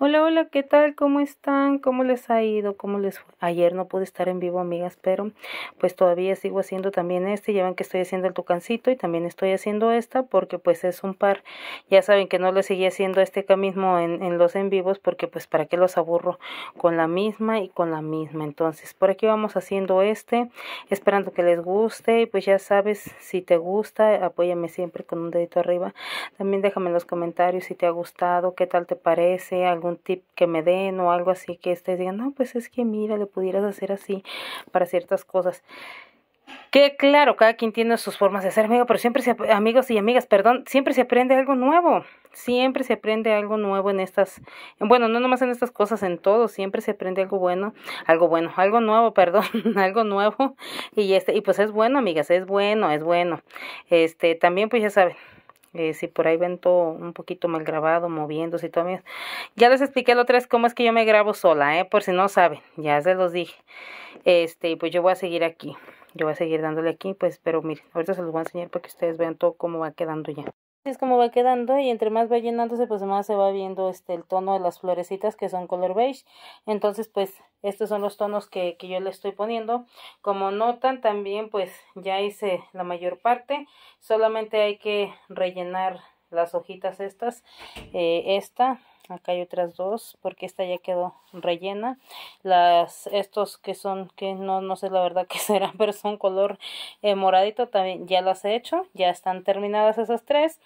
Hola, hola, ¿qué tal? ¿Cómo están? ¿Cómo les ha ido? ¿Cómo les fue? Ayer no pude estar en vivo, amigas, pero pues todavía sigo haciendo también este. Ya ven que estoy haciendo el tucancito y también estoy haciendo esta porque pues es un par. Ya saben que no lo seguí haciendo este acá mismo en, en los en vivos porque pues para qué los aburro con la misma y con la misma. Entonces, por aquí vamos haciendo este, esperando que les guste y pues ya sabes, si te gusta, apóyame siempre con un dedito arriba. También déjame en los comentarios si te ha gustado, qué tal te parece, algún un tip que me den o algo así que estés digan, no, pues es que mira, le pudieras hacer así para ciertas cosas. Que claro, cada quien tiene sus formas de ser amigo, pero siempre se, amigos y amigas, perdón, siempre se aprende algo nuevo. Siempre se aprende algo nuevo en estas, bueno, no nomás en estas cosas, en todo, siempre se aprende algo bueno, algo bueno, algo nuevo, perdón, algo nuevo. Y este, y pues es bueno, amigas, es bueno, es bueno. Este, también pues ya saben, eh, si por ahí ven todo un poquito mal grabado, moviéndose y todo. Ya les expliqué la otra vez cómo es que yo me grabo sola, eh, por si no saben, ya se los dije. Este, pues yo voy a seguir aquí, yo voy a seguir dándole aquí, pues, pero miren, ahorita se los voy a enseñar para que ustedes vean todo cómo va quedando ya es como va quedando y entre más va llenándose pues más se va viendo este el tono de las florecitas que son color beige entonces pues estos son los tonos que, que yo le estoy poniendo como notan también pues ya hice la mayor parte solamente hay que rellenar las hojitas estas eh, esta acá hay otras dos porque esta ya quedó rellena las estos que son que no no sé la verdad que serán pero son color eh, moradito también ya las he hecho ya están terminadas esas tres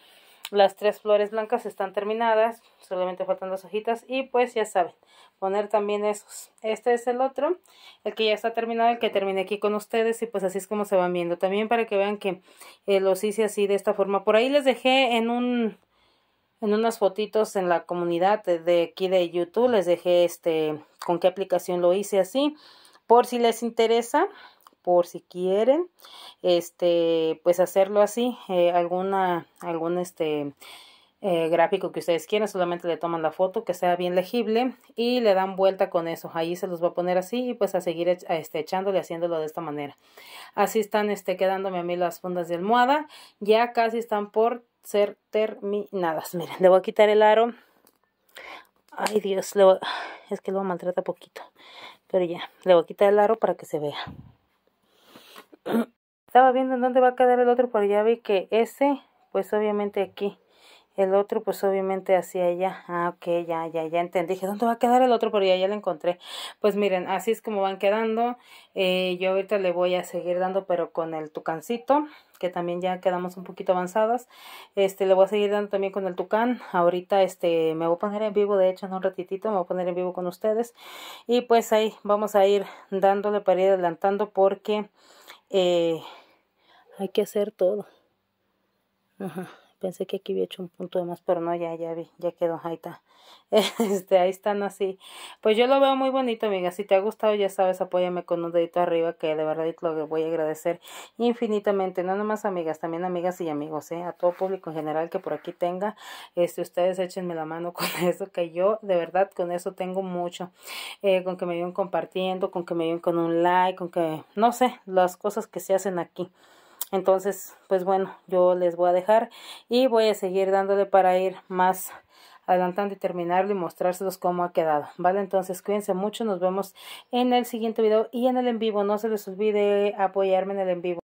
las tres flores blancas están terminadas, solamente faltan las hojitas y pues ya saben, poner también esos. Este es el otro, el que ya está terminado, el que terminé aquí con ustedes y pues así es como se van viendo. También para que vean que eh, los hice así de esta forma. Por ahí les dejé en un en unas fotitos en la comunidad de aquí de YouTube les dejé este con qué aplicación lo hice así por si les interesa por si quieren este pues hacerlo así eh, alguna algún este eh, gráfico que ustedes quieran, solamente le toman la foto que sea bien legible y le dan vuelta con eso, ahí se los va a poner así y pues a seguir este, echándole, haciéndolo de esta manera. Así están este, quedándome a mí las fundas de almohada, ya casi están por ser terminadas. Miren, le voy a quitar el aro, ay Dios, es que lo maltrata poquito, pero ya, le voy a quitar el aro para que se vea. Estaba viendo en dónde va a quedar el otro, pero ya vi que ese, pues obviamente aquí. El otro, pues obviamente hacia allá. Ah, ok, ya, ya, ya entendí. ¿dónde va a quedar el otro? Pero ya, ya lo encontré. Pues miren, así es como van quedando. Eh, yo ahorita le voy a seguir dando, pero con el tucancito, que también ya quedamos un poquito avanzadas. Este, le voy a seguir dando también con el tucán. Ahorita, este, me voy a poner en vivo, de hecho, en un ratitito, me voy a poner en vivo con ustedes. Y pues ahí vamos a ir dándole para ir adelantando porque eh, hay que hacer todo. Ajá pensé que aquí había hecho un punto de más, pero no, ya, ya vi, ya quedó, ahí Este, ahí están así. Pues yo lo veo muy bonito, amigas, Si te ha gustado, ya sabes, apóyame con un dedito arriba, que de verdad lo voy a agradecer infinitamente. No nomás amigas, también amigas y amigos, ¿eh? a todo público en general que por aquí tenga. Este, ustedes échenme la mano con eso, que yo de verdad con eso tengo mucho. Eh, con que me vienen compartiendo, con que me vienen con un like, con que, no sé, las cosas que se hacen aquí. Entonces, pues bueno, yo les voy a dejar y voy a seguir dándole para ir más adelantando y terminarlo y mostrárselos cómo ha quedado, ¿vale? Entonces cuídense mucho, nos vemos en el siguiente video y en el en vivo, no se les olvide apoyarme en el en vivo.